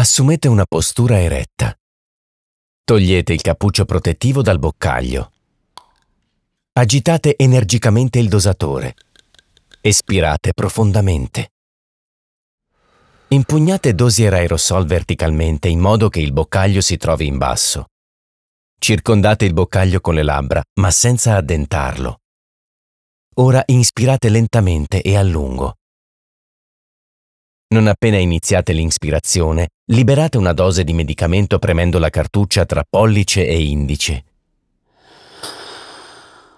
assumete una postura eretta. Togliete il cappuccio protettivo dal boccaglio. Agitate energicamente il dosatore. Espirate profondamente. Impugnate dosier aerosol verticalmente in modo che il boccaglio si trovi in basso. Circondate il boccaglio con le labbra, ma senza addentarlo. Ora inspirate lentamente e a lungo. Non appena iniziate l'inspirazione, liberate una dose di medicamento premendo la cartuccia tra pollice e indice.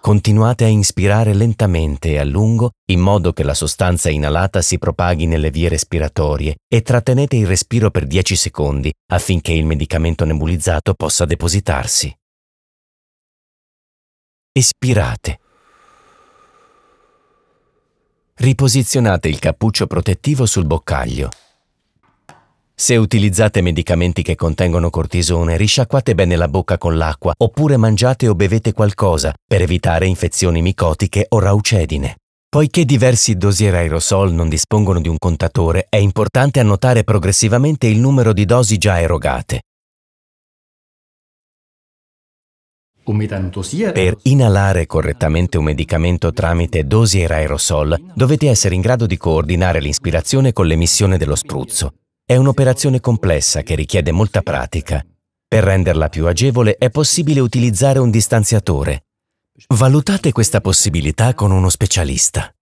Continuate a inspirare lentamente e a lungo in modo che la sostanza inalata si propaghi nelle vie respiratorie e trattenete il respiro per 10 secondi affinché il medicamento nebulizzato possa depositarsi. Espirate Riposizionate il cappuccio protettivo sul boccaglio. Se utilizzate medicamenti che contengono cortisone, risciacquate bene la bocca con l'acqua oppure mangiate o bevete qualcosa per evitare infezioni micotiche o raucedine. Poiché diversi dosier aerosol non dispongono di un contatore, è importante annotare progressivamente il numero di dosi già erogate. Per inalare correttamente un medicamento tramite dosi e aerosol dovete essere in grado di coordinare l'inspirazione con l'emissione dello spruzzo. È un'operazione complessa che richiede molta pratica. Per renderla più agevole è possibile utilizzare un distanziatore. Valutate questa possibilità con uno specialista.